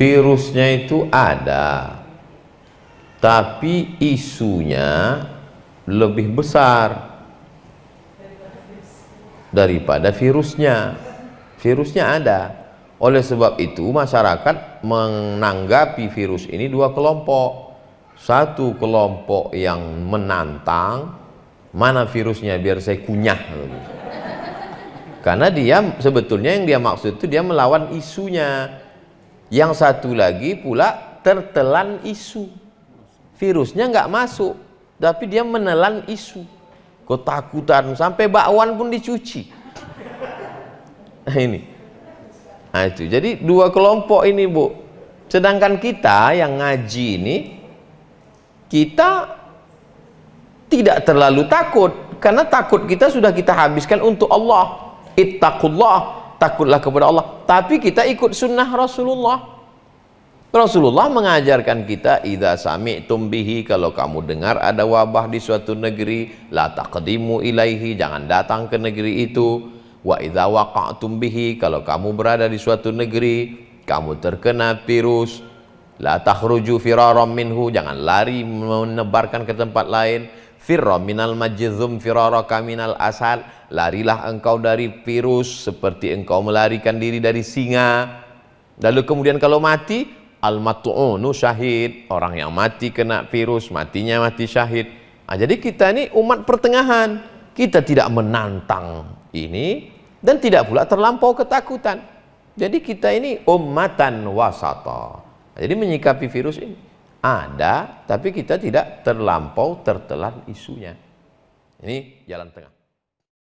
virusnya itu ada tapi isunya lebih besar daripada virusnya virusnya ada oleh sebab itu masyarakat menanggapi virus ini dua kelompok satu kelompok yang menantang mana virusnya biar saya kunyah karena dia sebetulnya yang dia maksud itu dia melawan isunya yang satu lagi pula tertelan isu virusnya nggak masuk tapi dia menelan isu ketakutan sampai bakwan pun dicuci nah, ini nah, itu jadi dua kelompok ini bu sedangkan kita yang ngaji ini kita tidak terlalu takut karena takut kita sudah kita habiskan untuk Allah ittaqullah takutlah kepada Allah tapi kita ikut sunnah Rasulullah Rasulullah mengajarkan kita idza sami tumbihi kalau kamu dengar ada wabah di suatu negeri la taqdimu ilaihi jangan datang ke negeri itu wa idza waqa'tum bihi kalau kamu berada di suatu negeri kamu terkena virus la takhruju firaram minhu jangan lari menebarkan ke tempat lain Firra minal majizum firaraka minal asal Larilah engkau dari virus Seperti engkau melarikan diri dari singa Lalu kemudian kalau mati Al-matu'unu syahid Orang yang mati kena virus Matinya mati syahid nah, Jadi kita ini umat pertengahan Kita tidak menantang ini Dan tidak pula terlampau ketakutan Jadi kita ini umatan wasata Jadi menyikapi virus ini ada, tapi kita tidak terlampau tertelan isunya. Ini jalan tengah.